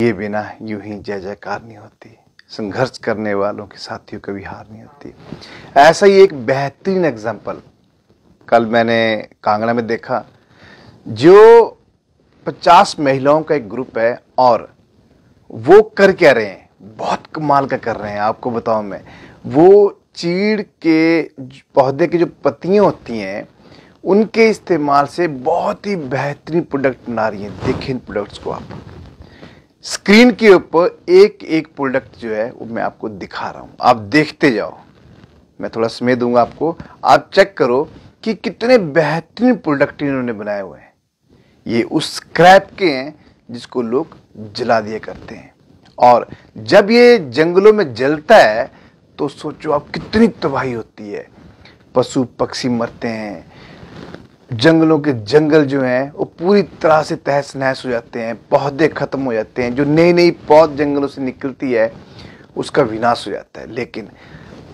ये बिना यूं ही जय जयकार नहीं होती संघर्ष करने वालों के साथियों कभी हार नहीं होती ऐसा ही एक बेहतरीन एग्जाम्पल कल मैंने कांगड़ा में देखा जो 50 महिलाओं का एक ग्रुप है और वो कर क्या रहे हैं बहुत कमाल का कर रहे हैं आपको बताऊं मैं वो चीड़ के पौधे के जो पत्तियां होती हैं उनके इस्तेमाल से बहुत ही बेहतरीन प्रोडक्ट बना रही हैं देखें इन प्रोडक्ट्स को आप स्क्रीन के ऊपर एक एक प्रोडक्ट जो है वो मैं आपको दिखा रहा हूँ आप देखते जाओ मैं थोड़ा समय दूंगा आपको आप चेक करो कि कितने बेहतरीन प्रोडक्ट इन्होंने बनाए हुए हैं ये उस स्क्रैप के हैं जिसको लोग जला दिया करते हैं और जब ये जंगलों में जलता है तो सोचो आप कितनी तबाही होती है पशु पक्षी मरते हैं जंगलों के जंगल जो हैं वो पूरी तरह से तहस नहस हो जाते हैं पौधे ख़त्म हो जाते हैं जो नई नई पौध जंगलों से निकलती है उसका विनाश हो जाता है लेकिन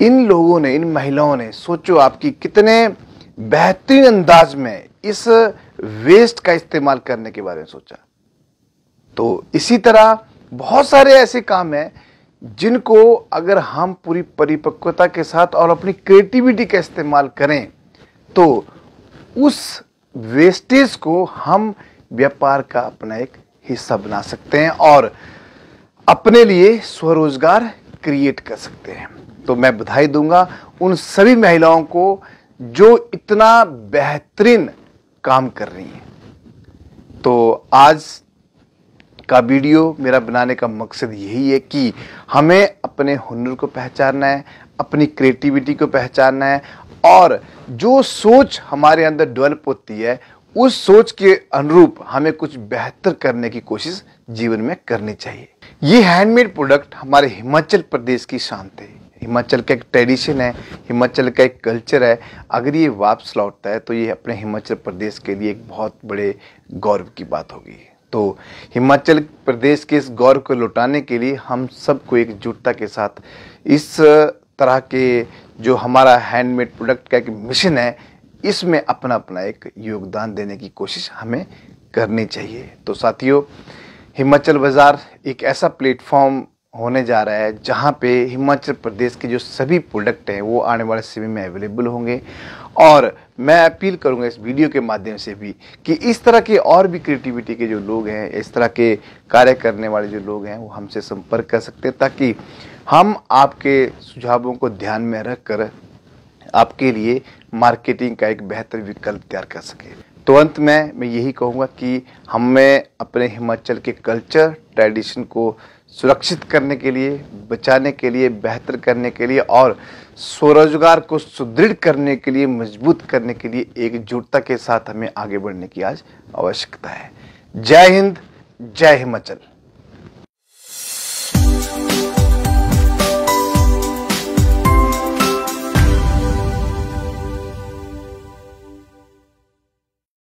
इन लोगों ने इन महिलाओं ने सोचो आपकी कितने बेहतरीन अंदाज में इस वेस्ट का इस्तेमाल करने के बारे में सोचा तो इसी तरह बहुत सारे ऐसे काम हैं जिनको अगर हम पूरी परिपक्वता के साथ और अपनी क्रिएटिविटी का इस्तेमाल करें तो उस वेस्टेज को हम व्यापार का अपना एक हिस्सा बना सकते हैं और अपने लिए स्वरोजगार क्रिएट कर सकते हैं तो मैं बधाई दूंगा उन सभी महिलाओं को जो इतना बेहतरीन काम कर रही हैं तो आज का वीडियो मेरा बनाने का मकसद यही है कि हमें अपने हुनर को पहचानना है अपनी क्रिएटिविटी को पहचानना है और जो सोच हमारे अंदर डेवलप होती है उस सोच के अनुरूप हमें कुछ बेहतर करने की कोशिश जीवन में करनी चाहिए ये हैंडमेड प्रोडक्ट हमारे हिमाचल प्रदेश की शांति है हिमाचल का एक ट्रेडिशन है हिमाचल का एक कल्चर है अगर ये वापस लौटता है तो ये अपने हिमाचल प्रदेश के लिए एक बहुत बड़े गौरव की बात होगी तो हिमाचल प्रदेश के इस गौरव को लौटाने के लिए हम सबको एकजुटता के साथ इस तरह के जो हमारा हैंडमेड प्रोडक्ट का एक मिशन है इसमें अपना अपना एक योगदान देने की कोशिश हमें करनी चाहिए तो साथियों हिमाचल बाज़ार एक ऐसा प्लेटफॉर्म होने जा रहा है जहाँ पे हिमाचल प्रदेश के जो सभी प्रोडक्ट हैं वो आने वाले समय में अवेलेबल होंगे और मैं अपील करूँगा इस वीडियो के माध्यम से भी कि इस तरह के और भी क्रिएटिविटी के जो लोग हैं इस तरह के कार्य करने वाले जो लोग हैं वो हमसे संपर्क कर सकते हैं ताकि हम आपके सुझावों को ध्यान में रख कर आपके लिए मार्केटिंग का एक बेहतर विकल्प तैयार कर सकें तो अंत में मैं यही कहूँगा कि हमें अपने हिमाचल के कल्चर ट्रेडिशन को सुरक्षित करने के लिए बचाने के लिए बेहतर करने के लिए और स्वरोजगार को सुदृढ़ करने के लिए मजबूत करने के लिए एकजुटता के साथ हमें आगे बढ़ने की आज आवश्यकता है जय हिंद जय हिमाचल